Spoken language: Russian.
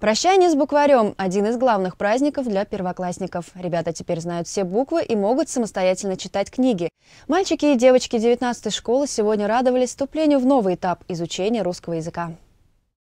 Прощание с букварем – один из главных праздников для первоклассников. Ребята теперь знают все буквы и могут самостоятельно читать книги. Мальчики и девочки 19 школы сегодня радовались вступлению в новый этап изучения русского языка.